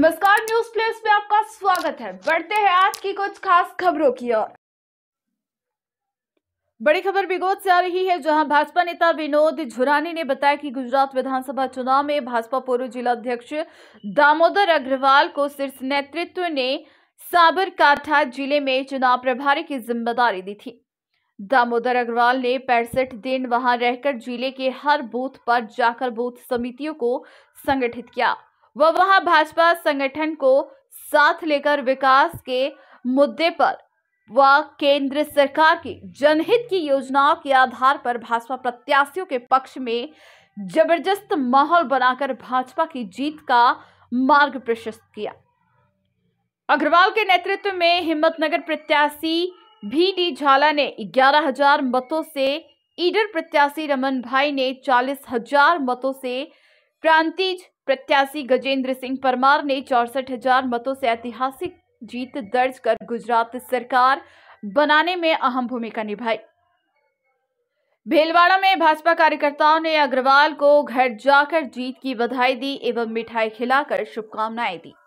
नमस्कार news place में आपका स्वागत है बढ़ते हैं आज की कुछ खास खबरों की ओर बड़ी खबर बिगोद से आ रही है जहां भाजपा नेता विनोद झुरानी ने बताया कि गुजरात विधानसभा चुनाव में भाजपा पूर्व जिला अध्यक्ष दामोदर अग्रवाल को सिर्फ नेतृत्व ने साबरकाठा जिले में चुनाव प्रभारी की जिम्मेदारी दी थी दामोदर अग्रवाल ने पैंसठ दिन वहां रहकर जिले के हर बूथ पर जाकर बूथ समितियों को संगठित किया वह वहां भाजपा संगठन को साथ लेकर विकास के मुद्दे पर व केंद्र सरकार की जनहित की योजनाओं के आधार पर भाजपा प्रत्याशियों के पक्ष में जबरदस्त माहौल बनाकर भाजपा की जीत का मार्ग प्रशस्त किया अग्रवाल के नेतृत्व में हिम्मतनगर प्रत्याशी भी डी झाला ने 11,000 मतों से ईडर प्रत्याशी रमन भाई ने 40,000 मतों से प्रांतिज प्रत्याशी गजेंद्र सिंह परमार ने चौसठ हजार मतों से ऐतिहासिक जीत दर्ज कर गुजरात सरकार बनाने में अहम भूमिका निभाई भीलवाड़ा में भाजपा कार्यकर्ताओं ने अग्रवाल को घर जाकर जीत की बधाई दी एवं मिठाई खिलाकर शुभकामनाएं दी